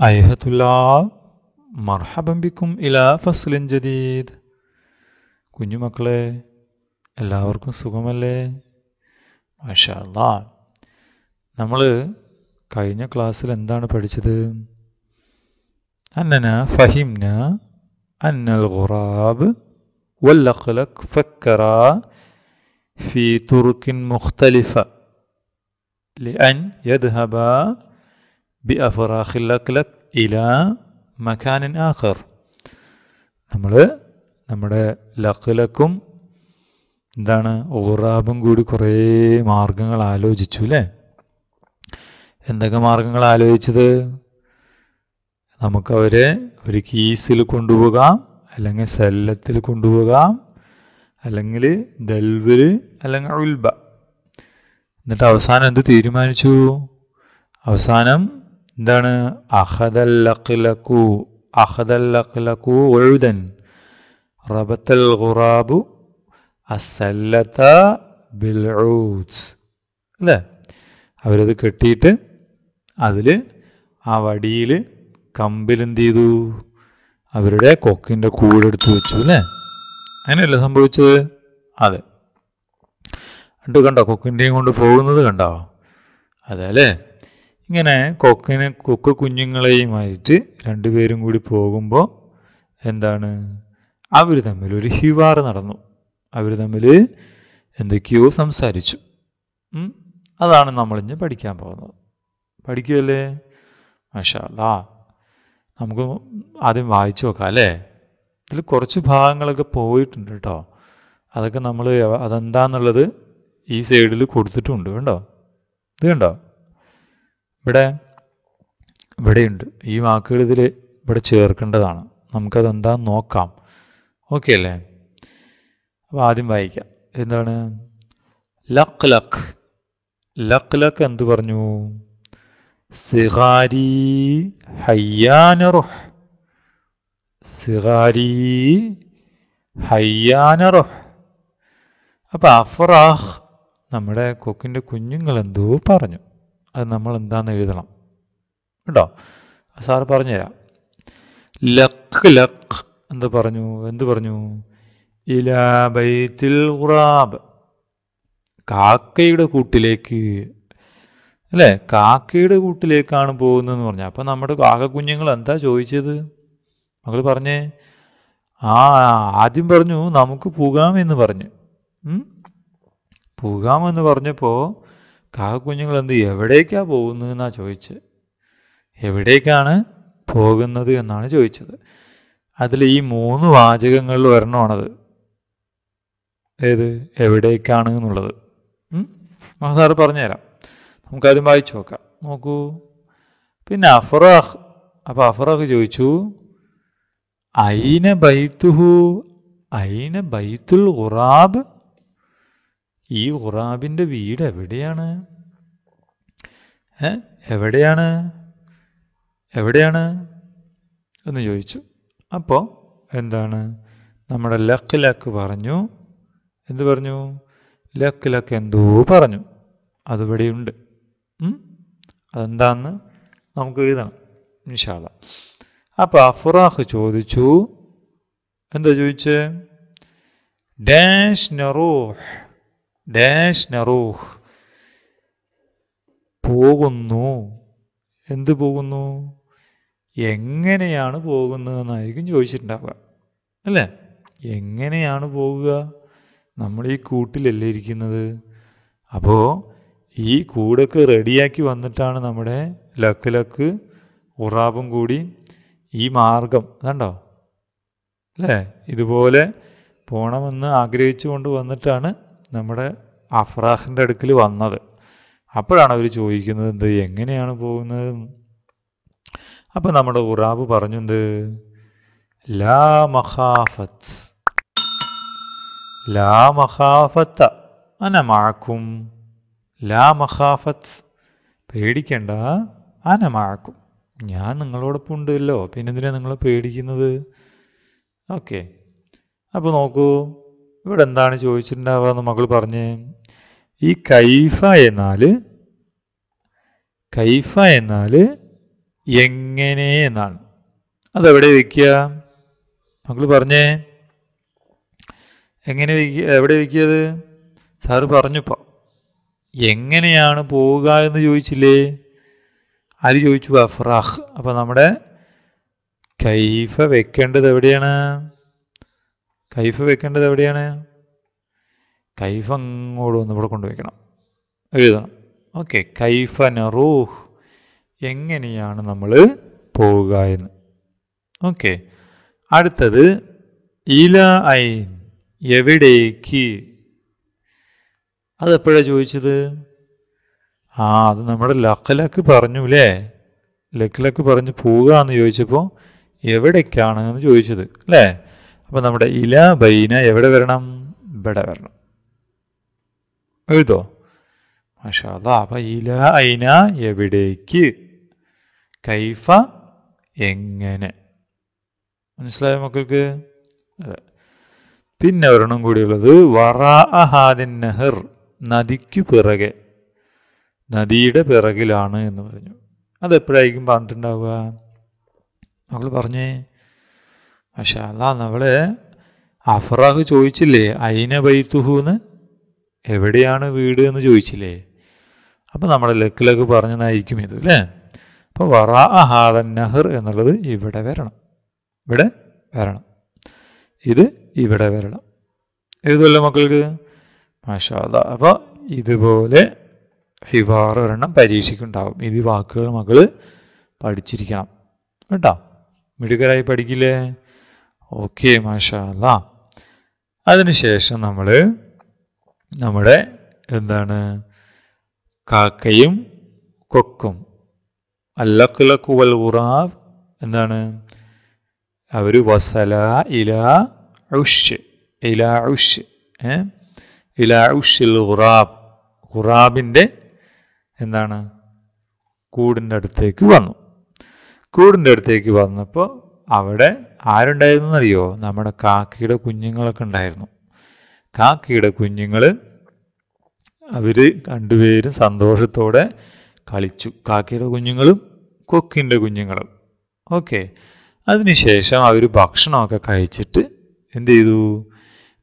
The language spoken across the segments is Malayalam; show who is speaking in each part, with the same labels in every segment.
Speaker 1: أيها الطلاب مرحبا بكم إلى فصل جديد كنت مقلة إلا أوركم سوكم ما شاء الله نمال كاينة كلاس لندان پڑيشد أننا فهمنا أن الغراب واللقلق فكرا في ترك مختلفة لأن يذهب ബിഅഫറാഖിൽ അഖ്ലഖ് ഇലാ മഖാനിൻ ആഖർ നമ്മൾ നമ്മുടെ ലഖ്ലക്കും എന്താണ് ഓറാബും കൂടി കുറേ മാർഗങ്ങൾ ആലോചിച്ചു അല്ലേ എന്തൊക്കെ മാർഗങ്ങൾ ആലോചിച്ചത് നമുക്കവരെ ഒരു കീസിൽ കൊണ്ടുപോകാം അല്ലെങ്കിൽ സെല്ലത്തിൽ കൊണ്ടുപോകാം അല്ലെങ്കിൽ ദൽവിൽ അല്ലെങ്കിൽ ഉൽബ എന്നിട്ട് അവസാനം എന്ത് തീരുമാനിച്ചു അവസാനം എന്താണ് അഹദല്ലഖ്ലഖു ഒഴുതൻ റബത്തൽ ഖുറാബു അസല്ലത ബിൽഊസ് അല്ലേ അവരത് കെട്ടിയിട്ട് അതിൽ ആ വടിയിൽ കമ്പിൽ എന്ത് ചെയ്തു അവരുടെ കൊക്കിൻ്റെ കൂടെടുത്ത് വെച്ചു അല്ലേ അങ്ങനെയല്ലേ സംഭവിച്ചത് അതെ എന്നിട്ട് കണ്ടോ കൊക്കിൻ്റെയും കൊണ്ട് പോകുന്നത് കണ്ടോ അതെ അല്ലേ ഇങ്ങനെ കൊക്കിനെ കൊക്ക് കുഞ്ഞുങ്ങളെയുമായിട്ട് രണ്ടുപേരും കൂടി പോകുമ്പോൾ എന്താണ് അവർ തമ്മിൽ ഒരു ഹിവാർ നടന്നു അവർ തമ്മിൽ എന്തൊക്കെയോ സംസാരിച്ചു അതാണ് നമ്മളിഞ്ഞ് പഠിക്കാൻ പോകുന്നത് പഠിക്കുകയല്ലേ മഷാലാ നമുക്ക് ആദ്യം വായിച്ചു നോക്കാം അല്ലേ ഇതിൽ കുറച്ച് ഭാഗങ്ങളൊക്കെ പോയിട്ടുണ്ട് കേട്ടോ അതൊക്കെ നമ്മൾ അതെന്താന്നുള്ളത് ഈ സൈഡിൽ കൊടുത്തിട്ടുണ്ട് കണ്ടോ ഇത് കണ്ടോ ഇവിടെ ഇവിടെയുണ്ട് ഈ വാക്കുകൾ ഇതിൽ ഇവിടെ ചേർക്കേണ്ടതാണ് നമുക്കതെന്താ നോക്കാം ഓക്കെ അല്ലേ അപ്പോൾ ആദ്യം വായിക്കാം എന്താണ് ലക്ക് ലക്ക് ലക്ക് ലക്ക് എന്ത് പറഞ്ഞു സിഹാരി ഹയ്യാനറുഹ് സിഹാരി ഹയ്യാനറുഹ് അപ്പോൾ അഫ്രാഹ് നമ്മുടെ കൊക്കിൻ്റെ കുഞ്ഞുങ്ങൾ എന്തോ പറഞ്ഞു അത് നമ്മൾ എന്താന്ന് എഴുതണം കേട്ടോ സാറ് പറഞ്ഞുതരാം ലക്ക് ലക്ക് എന്ത് പറഞ്ഞു എന്ത് പറഞ്ഞു ഇലാബൈത്തിൽ ഖുറാബ് കാക്കയുടെ കൂട്ടിലേക്ക് അല്ലേ കാക്കയുടെ കൂട്ടിലേക്കാണ് പോകുന്നതെന്ന് പറഞ്ഞാൽ അപ്പം നമ്മുടെ കുഞ്ഞുങ്ങൾ എന്താ ചോദിച്ചത് മകൾ പറഞ്ഞേ ആ ആദ്യം പറഞ്ഞു നമുക്ക് പോകാമെന്ന് പറഞ്ഞു പോകാമെന്ന് പറഞ്ഞപ്പോൾ കാക്കുഞ്ഞുങ്ങൾ എന്ത് എവിടേക്കാണ് പോകുന്നതെന്നാണ് ചോദിച്ചത് എവിടേക്കാണ് പോകുന്നത് എന്നാണ് ചോദിച്ചത് അതിൽ ഈ മൂന്ന് വാചകങ്ങളിൽ ഒരെണ്ണമാണത് ഏത് എവിടേക്കാണ് എന്നുള്ളത് സാറ് പറഞ്ഞുതരാം നമുക്കാദ്യം വായിച്ചു നോക്കാം നോക്കൂ പിന്നെ അഫറാഹ് അപ്പോൾ അഫറാഹ് ചോദിച്ചു ഐന ബൈത്തുഹു ഐന ബൈത്തുൽ ഖുറാബ് ഈ ഉറാബിൻ്റെ വീട് എവിടെയാണ് എവിടെയാണ് എവിടെയാണ് എന്ന് ചോദിച്ചു അപ്പോൾ എന്താണ് നമ്മുടെ ലക്കിലക്ക് പറഞ്ഞു എന്ത് പറഞ്ഞു ലക്കിലക്ക് എന്തോ പറഞ്ഞു അതിവിടെയുണ്ട് അതെന്താന്ന് നമുക്ക് എഴുതണം നിഷാദ അപ്പോൾ അഫുറാഖ് ചോദിച്ചു എന്താ ചോദിച്ചേ ഡാഷ് നറൂഹ് ഡാഷ് നറൂഹ് പോകുന്നു എന്ത് പോകുന്നു എങ്ങനെയാണ് പോകുന്നതെന്നായിരിക്കും ചോദിച്ചിട്ടുണ്ടാവുക അല്ലേ എങ്ങനെയാണ് പോവുക നമ്മൾ ഈ കൂട്ടിലല്ലേ ഇരിക്കുന്നത് അപ്പോൾ ഈ കൂടൊക്കെ റെഡിയാക്കി വന്നിട്ടാണ് നമ്മുടെ ലക്ക് ലക്ക് ഉറാബും കൂടി ഈ മാർഗം കണ്ടോ അല്ലേ ഇതുപോലെ പോകണമെന്ന് ആഗ്രഹിച്ചുകൊണ്ട് വന്നിട്ടാണ് നമ്മുടെ അഫ്രാഹിൻ്റെ അടുക്കൽ വന്നത് അപ്പോഴാണ് അവർ ചോദിക്കുന്നത് എന്ത് എങ്ങനെയാണ് പോകുന്നത് അപ്പം നമ്മുടെ ഉറാബ് പറഞ്ഞു എന്ത് ലാ മഹാഫത്ത് ലാ മഹാഫത്ത അന ലാ മഹാഫത്ത് പേടിക്കണ്ട അന ഞാൻ നിങ്ങളോടൊപ്പം ഉണ്ടല്ലോ പിന്നെന്തിനാണ് നിങ്ങൾ പേടിക്കുന്നത് ഓക്കെ അപ്പോൾ നോക്കൂ ഇവിടെ എന്താണ് ചോദിച്ചിട്ടുണ്ടാവുക എന്ന് മകൾ പറഞ്ഞ് ഈ കൈഫ എന്നാൽ കൈഫ എന്നാൽ എങ്ങനെ എന്നാണ് അതെവിടെ വയ്ക്കുക മകൾ പറഞ്ഞേ എങ്ങനെ എവിടെ വയ്ക്കിയത് സാറ് പറഞ്ഞപ്പോൾ എങ്ങനെയാണ് പോവുക എന്ന് ചോദിച്ചില്ലേ ആര് ചോദിച്ചു അഫ്രാഹ് അപ്പൊ നമ്മുടെ കൈഫ വെക്കേണ്ടത് എവിടെയാണ് കൈഫ് വെക്കേണ്ടത് എവിടെയാണ് കൈഫ് അങ്ങോട്ട് ഒന്ന് ഇവിടെ കൊണ്ടുവയ്ക്കണം എഴുതണം ഓക്കെ കൈഫ നറൂഹ് എങ്ങനെയാണ് നമ്മൾ പോവുക എന്ന് ഓക്കെ അടുത്തത് ഇല ഐൻ എവിടേക്ക് അതെപ്പോഴാണ് ചോദിച്ചത് ആ അത് നമ്മുടെ ലഖലക്ക് പറഞ്ഞു അല്ലേ ലഖലക്ക് പറഞ്ഞ് പോവുക എന്ന് ചോദിച്ചപ്പോൾ എവിടേക്കാണ് എന്ന് ചോദിച്ചത് അല്ലേ അപ്പോൾ നമ്മുടെ ഇല ബൈന എവിടെ വരണം ഇവിടെ വരണം എഴുതോ മഷാല അപ്പം ഇല ഐന എവിടേക്ക് കൈഫ എങ്ങനെ മനസ്സിലായോ മക്കൾക്ക് പിന്നെ ഒരെണ്ണം കൂടിയുള്ളത് വറ ഹാദിൻ നെഹർ നദിക്ക് പിറകെ നദിയുടെ പിറകിലാണ് എന്ന് പറഞ്ഞു അതെപ്പോഴായിരിക്കും പറഞ്ഞിട്ടുണ്ടാവുക മകൾ പറഞ്ഞേ പക്ഷെ അല്ല നമ്മൾ അഫ്രാഹ് ചോദിച്ചില്ലേ അയിന ബൈത്തുഹു എവിടെയാണ് വീട് എന്ന് ചോദിച്ചില്ലേ അപ്പം നമ്മുടെ ലക്കിലക്ക് പറഞ്ഞതായിരിക്കും ഇത് അല്ലേ അപ്പോൾ വറ ഹാദൻ നഹർ എന്നുള്ളത് ഇവിടെ വരണം ഇവിടെ വരണം ഇത് ഇവിടെ വരണം എഴുതുമല്ലോ മക്കൾക്ക് മഷാദ അപ്പോൾ ഇതുപോലെ ഹിവാറ് ഒരെണ്ണം പരീക്ഷയ്ക്കുണ്ടാവും ഇത് വാക്കുകൾ മക്കൾ പഠിച്ചിരിക്കണം കേട്ടോ മിടുക്കരായി പഠിക്കില്ലേ ഓക്കെ മാഷാല്ല അതിനുശേഷം നമ്മൾ നമ്മുടെ എന്താണ് കാക്കയും കൊക്കും കുവൽ ഉറാവ് എന്താണ് അവർ വസല ഇല ഉഷ് ഇല ഉഷ് ഇല ഔഷിൽ ഉറാബ് ഉറാബിൻ്റെ എന്താണ് കൂടിൻ്റെ അടുത്തേക്ക് വന്നു കൂടിൻ്റെ അടുത്തേക്ക് വന്നപ്പോൾ അവിടെ എന്നറിയോ നമ്മുടെ കാക്കയുടെ കുഞ്ഞുങ്ങളൊക്കെ ഉണ്ടായിരുന്നു കാക്കയുടെ കുഞ്ഞുങ്ങൾ അവർ രണ്ടുപേരും സന്തോഷത്തോടെ കളിച്ചു കാക്കയുടെ കുഞ്ഞുങ്ങളും കൊക്കിൻ്റെ കുഞ്ഞുങ്ങളും ഓക്കെ അതിനുശേഷം അവർ ഭക്ഷണമൊക്കെ കഴിച്ചിട്ട് എന്ത് ചെയ്തു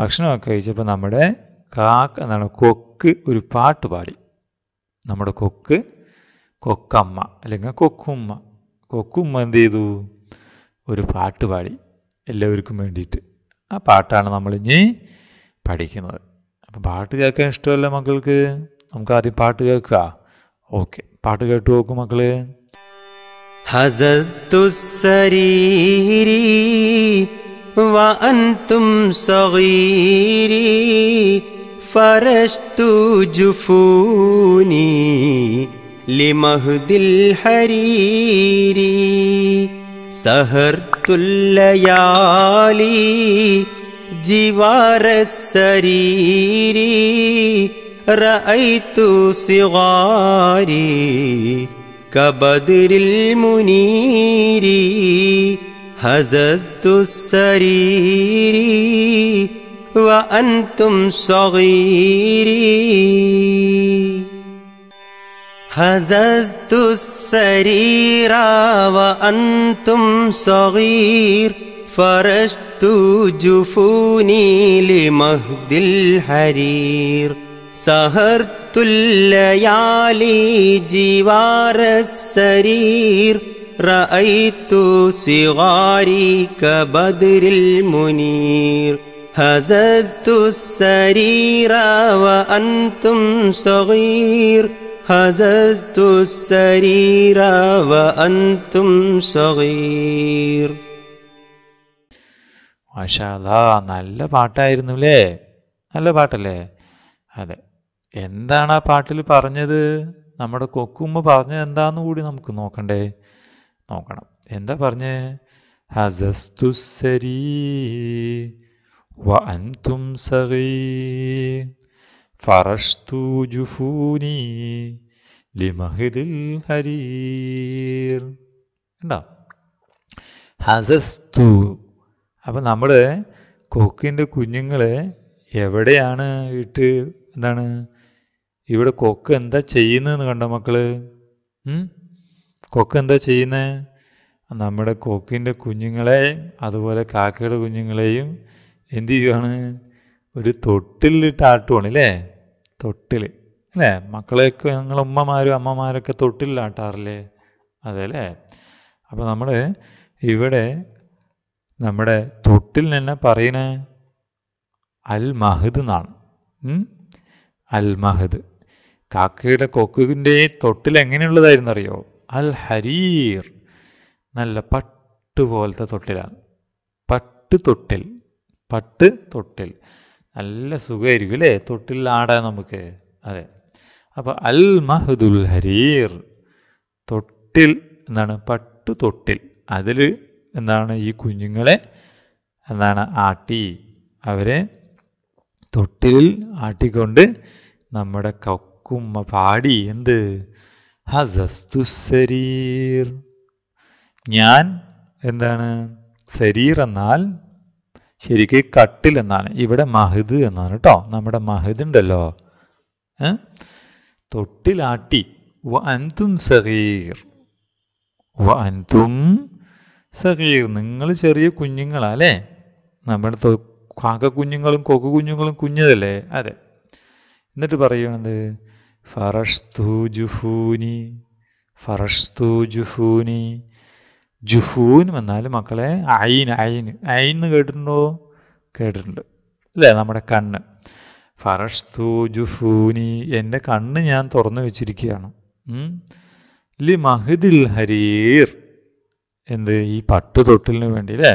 Speaker 1: ഭക്ഷണമൊക്കെ കഴിച്ചപ്പോൾ നമ്മുടെ കാക്ക എന്നാണ് കൊക്ക് ഒരു പാട്ട് പാടി നമ്മുടെ കൊക്ക് കൊക്കമ്മ അല്ലെങ്കിൽ കൊക്കുമ്മ കൊക്കുമ്മ എന്ത് ചെയ്തു ഒരു പാട്ട് പാടി എല്ലാവർക്കും വേണ്ടിയിട്ട് ആ പാട്ടാണ് നമ്മളിനി പഠിക്കുന്നത് അപ്പം പാട്ട് കേൾക്കാൻ ഇഷ്ടമല്ല മക്കൾക്ക് നമുക്ക് ആദ്യം പാട്ട് കേൾക്കുക ഓക്കെ പാട്ട് കേട്ടു നോക്കും മക്കള്
Speaker 2: ഹസസ്തുസരീരി وأنتم صغيري فرشت جفوني لمهد الحريري سهرت الليالي جوار السرير رأيت صغاري كبدر المنير هززت السرير وأنتم صغيري هززت السرير وأنتم صغير فرشت جفوني لمهد الحرير سهرت الليالي جوار السرير رأيت صغاري كبدر المنير هززت السرير وأنتم صغير هززت السرير وأنتم صغير
Speaker 1: മാഷാല്ലാ നല്ല പാട്ടായിരുന്നു അല്ലേ നല്ല പാട്ടല്ലേ അതെ എന്താണ് ആ പാട്ടിൽ പറഞ്ഞത് നമ്മുടെ കൊക്കുമ്മ പറഞ്ഞത് എന്താന്ന് കൂടി നമുക്ക് നോക്കണ്ടേ നോക്കണം എന്താ പറഞ്ഞേ ഹസസ്തു സരീ വ അൻതും ഫറഷ്തു ജുഫൂനി ലിമഹിദിൽ ഹരീർ ഹസസ്തു അപ്പൊ നമ്മള് കൊക്കിന്റെ കുഞ്ഞുങ്ങളെ എവിടെയാണ് ഇട്ട് എന്താണ് ഇവിടെ കൊക്ക് എന്താ ചെയ്യുന്നതെന്ന് കണ്ടോ മക്കൾ കൊക്ക് എന്താ ചെയ്യുന്നത് നമ്മുടെ കൊക്കിൻ്റെ കുഞ്ഞുങ്ങളെ അതുപോലെ കാക്കയുടെ കുഞ്ഞുങ്ങളെയും എന്ത് ചെയ്യുവാണ് ഒരു തൊട്ടിലിട്ട് ആട്ടുവാണ് അല്ലേ തൊട്ടിൽ അല്ലേ മക്കളെയൊക്കെ ഞങ്ങൾ ഉമ്മമാരും അമ്മമാരൊക്കെ തൊട്ടിലാട്ടാറില്ലേ അതെ അല്ലേ അപ്പോൾ നമ്മൾ ഇവിടെ നമ്മുടെ തൊട്ടിൽ തന്നെ പറയുന്നത് അൽ മഹദ് എന്നാണ് അൽ മഹദ് കാക്കയുടെ കൊക്കുവിൻ്റെ തൊട്ടിൽ എങ്ങനെയുള്ളതായിരുന്നു അറിയോ അൽ ഹരീർ നല്ല പട്ട് തൊട്ടിലാണ് പട്ട് തൊട്ടിൽ പട്ട് തൊട്ടിൽ നല്ല സുഖമായിരിക്കും അല്ലേ തൊട്ടിൽ ആടാൻ നമുക്ക് അതെ അപ്പോൾ അൽ മഹദുൽ ഹരീർ തൊട്ടിൽ എന്നാണ് പട്ടു തൊട്ടിൽ അതിൽ എന്താണ് ഈ കുഞ്ഞുങ്ങളെ എന്താണ് ആട്ടി അവരെ തൊട്ടിലിൽ ആട്ടിക്കൊണ്ട് നമ്മുടെ കക്കുമ്മ പാടി എന്ത് ഹസസ്തു ശരീർ ഞാൻ എന്താണ് ശരീർ എന്നാൽ ശരിക്ക് കട്ടിൽ എന്നാണ് ഇവിടെ മഹിദ് എന്നാണ് കേട്ടോ നമ്മുടെ മഹിദ് ഉണ്ടല്ലോ തൊട്ടിലാട്ടി വ സഹീർ വ സഹീർ നിങ്ങൾ ചെറിയ കുഞ്ഞുങ്ങളാ അല്ലേ നമ്മുടെ കാക്ക കുഞ്ഞുങ്ങളും കൊക്കു കുഞ്ഞുങ്ങളും കുഞ്ഞതല്ലേ അതെ എന്നിട്ട് പറയണത് ഫറഷ്തു ജുഫൂനി ഫറഷ്തു ജുഫൂനി ജുഹൂൻ വന്നാൽ മക്കളെ അയിന് അയിന് അയിന്ന് കേട്ടിട്ടുണ്ടോ കേട്ടിട്ടുണ്ട് അല്ലേ നമ്മുടെ കണ്ണ് ഫറസ്തു ജുഹൂനി എൻ്റെ കണ്ണ് ഞാൻ തുറന്നു വെച്ചിരിക്കുകയാണ് ലി മഹദിൽ ഹരീർ എന്ത് ഈ പട്ടു തൊട്ടിലിന് വേണ്ടി അല്ലേ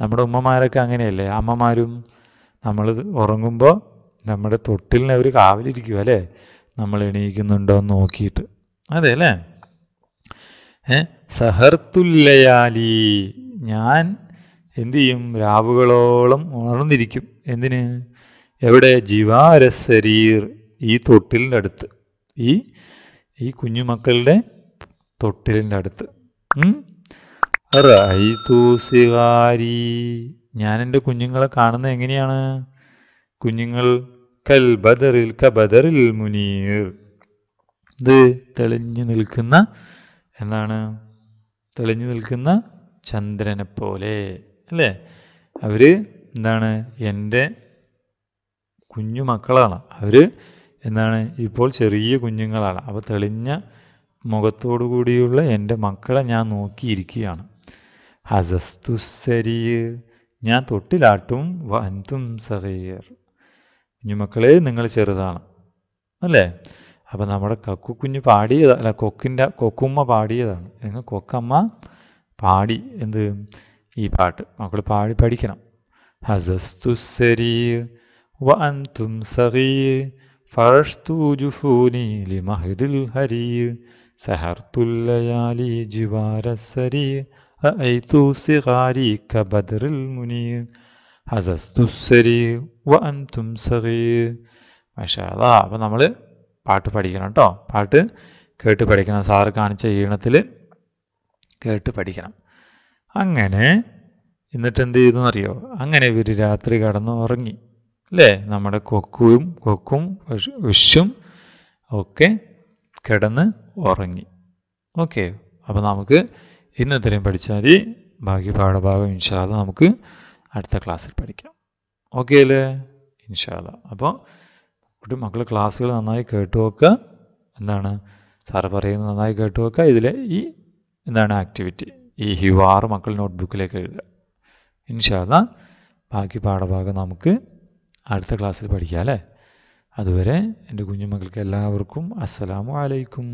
Speaker 1: നമ്മുടെ ഉമ്മമാരൊക്കെ അങ്ങനെയല്ലേ അമ്മമാരും നമ്മൾ ഉറങ്ങുമ്പോൾ നമ്മുടെ തൊട്ടിലിന് അവർ കാവലിരിക്കുക അല്ലേ നമ്മൾ എണീക്കുന്നുണ്ടോ എന്ന് നോക്കിയിട്ട് അതെ അല്ലേ ഏഹ് സഹർത്തുല്ലയാലി ഞാൻ എന്തു ചെയ്യും രാവുകളോളം ഉണർന്നിരിക്കും എന്തിന് എവിടെ ജീവാരസരീർ ഈ തൊട്ടിലിൻ്റെ അടുത്ത് ഈ ഈ കുഞ്ഞുമക്കളുടെ തൊട്ടിലിൻ്റെ അടുത്ത് റൈതൂസിഹാരി ഞാൻ എൻ്റെ കുഞ്ഞുങ്ങളെ കാണുന്നത് എങ്ങനെയാണ് കുഞ്ഞുങ്ങൾ കൽ ബദറിൽ ക ബദറിൽ മുനീർ ഇത് തെളിഞ്ഞു നിൽക്കുന്ന എന്താണ് തെളിഞ്ഞു നിൽക്കുന്ന ചന്ദ്രനെ പോലെ അല്ലേ അവർ എന്താണ് എൻ്റെ കുഞ്ഞു മക്കളാണ് അവർ എന്താണ് ഇപ്പോൾ ചെറിയ കുഞ്ഞുങ്ങളാണ് അപ്പോൾ തെളിഞ്ഞ മുഖത്തോടു കൂടിയുള്ള എൻ്റെ മക്കളെ ഞാൻ നോക്കിയിരിക്കുകയാണ് ഹസസ്തു സരീർ ഞാൻ തൊട്ടിലാട്ടും വന്തും സഹീർ കുഞ്ഞുമക്കളെ നിങ്ങൾ ചെറുതാണ് അല്ലേ അപ്പം നമ്മുടെ കുഞ്ഞ് പാടിയതാണ് അല്ല കൊക്കിൻ്റെ കൊക്കുമ്മ പാടിയതാണ് എന്ന് കൊക്കമ്മ പാടി എന്ത് ഈ പാട്ട് മക്കൾ പാടി പഠിക്കണം ഹസസ്തു സരീർ വഅൻതും സഗീർ ഫർഷ്തു ജുഫൂനി ലിമഹദിൽ ഹരീർ സഹർത്തുൽ ലയാലി ജിവാര സരീർ അഐതു കബദറിൽ വഅൻതും മാഷാ അപ്പം നമ്മൾ പാട്ട് പഠിക്കണം കേട്ടോ പാട്ട് കേട്ട് പഠിക്കണം സാറ് കാണിച്ച ഈണത്തിൽ കേട്ട് പഠിക്കണം അങ്ങനെ എന്നിട്ട് എന്ത് ചെയ്തു എന്നറിയോ അങ്ങനെ ഇവർ രാത്രി കടന്നു ഉറങ്ങി അല്ലേ നമ്മുടെ കൊക്കും കൊക്കും വിഷും ഒക്കെ കിടന്ന് ഉറങ്ങി ഓക്കെ അപ്പോൾ നമുക്ക് ഇന്ന് ഇത്രയും പഠിച്ചാൽ മതി ബാക്കി പാഠഭാഗം ഇൻഷാല്ല നമുക്ക് അടുത്ത ക്ലാസ്സിൽ പഠിക്കാം ഓക്കെ അല്ലേ ഇൻഷാല്ല അപ്പോൾ കുട്ടി മക്കൾ ക്ലാസ്സുകൾ നന്നായി കേട്ടു നോക്കുക എന്താണ് സാറ് പറയുന്നത് നന്നായി കേട്ടു നോക്കുക ഇതിലെ ഈ എന്താണ് ആക്ടിവിറ്റി ഈ ഹിവ് മക്കൾ നോട്ട്ബുക്കിലേക്ക് എഴുതുക ഇൻഷാല്ല ബാക്കി പാഠഭാഗം നമുക്ക് അടുത്ത ക്ലാസ്സിൽ പഠിക്കാം അല്ലേ അതുവരെ എൻ്റെ കുഞ്ഞുമക്കൾക്ക് എല്ലാവർക്കും അസ്സലാമു അലൈക്കും